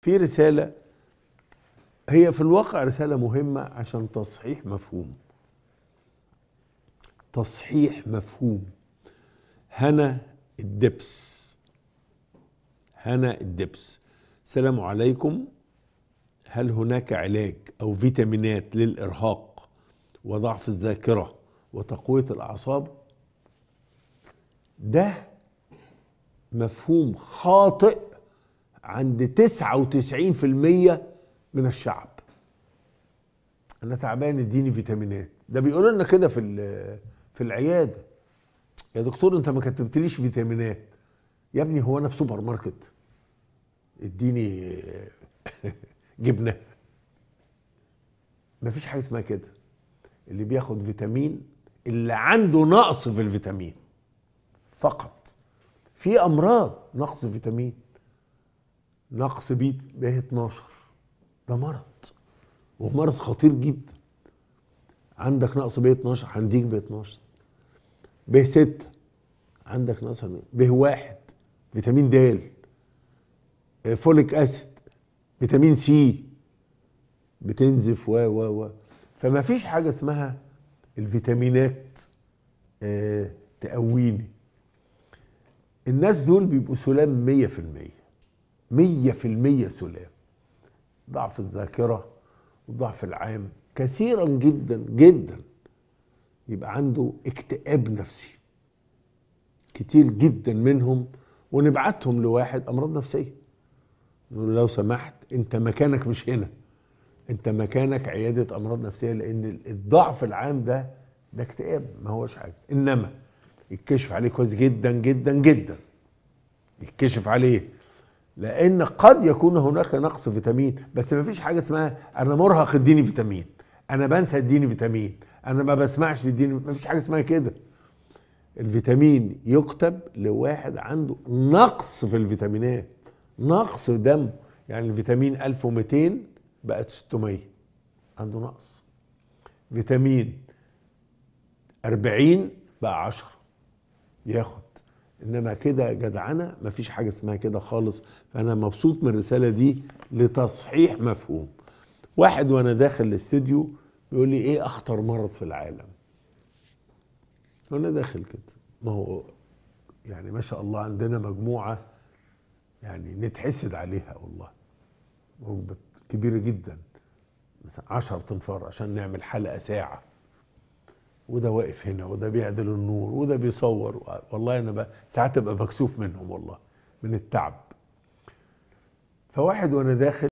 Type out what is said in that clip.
في رسالة هي في الواقع رسالة مهمة عشان تصحيح مفهوم تصحيح مفهوم هنا الدبس هنا الدبس السلام عليكم هل هناك علاج أو فيتامينات للإرهاق وضعف الذاكرة وتقوية الأعصاب ده مفهوم خاطئ عند 99% من الشعب انا تعبان اديني فيتامينات ده بيقولوا لنا كده في في العياده يا دكتور انت ما كتبتليش فيتامينات يا ابني هو انا في سوبر ماركت اديني جبنه مفيش حاجه اسمها كده اللي بياخد فيتامين اللي عنده نقص في الفيتامين فقط في امراض نقص فيتامين نقص بي ب 12 ده مرض ومرض خطير جدا عندك نقص ب 12 هنديك ب 12 ب 6 عندك نقص ب 1 فيتامين د آه، فوليك اسيد فيتامين سي بتنزف و و و فما فيش حاجه اسمها الفيتامينات آه، تقويني الناس دول بيبقوا سلام 100% مية في المية سلام ضعف الذاكرة والضعف العام كثيرا جدا جدا يبقى عنده اكتئاب نفسي كتير جدا منهم ونبعتهم لواحد امراض نفسيه نقول لو سمحت انت مكانك مش هنا انت مكانك عياده امراض نفسيه لان الضعف العام ده ده اكتئاب ما هوش حاجه انما يتكشف عليه كويس جدا جدا جدا يتكشف عليه لان قد يكون هناك نقص فيتامين بس ما فيش حاجه اسمها انا مرهق اديني فيتامين انا بنسى اديني فيتامين انا ما بسمعش اديني ما فيش حاجه اسمها كده الفيتامين يكتب لواحد عنده نقص في الفيتامينات نقص دم يعني الفيتامين 1200 بقت 600 عنده نقص فيتامين 40 بقى 10 ياخد انما كده جدعنه مفيش حاجه اسمها كده خالص فانا مبسوط من الرساله دي لتصحيح مفهوم واحد وانا داخل الاستديو بيقول لي ايه اخطر مرض في العالم وانا داخل كده ما هو يعني ما شاء الله عندنا مجموعه يعني نتحسد عليها والله كبيره جدا مثلا 10 تنفار عشان نعمل حلقه ساعه وده واقف هنا وده بيعدل النور وده بيصور والله انا بقى ساعات ابقى مكسوف منهم والله من التعب فواحد وانا داخل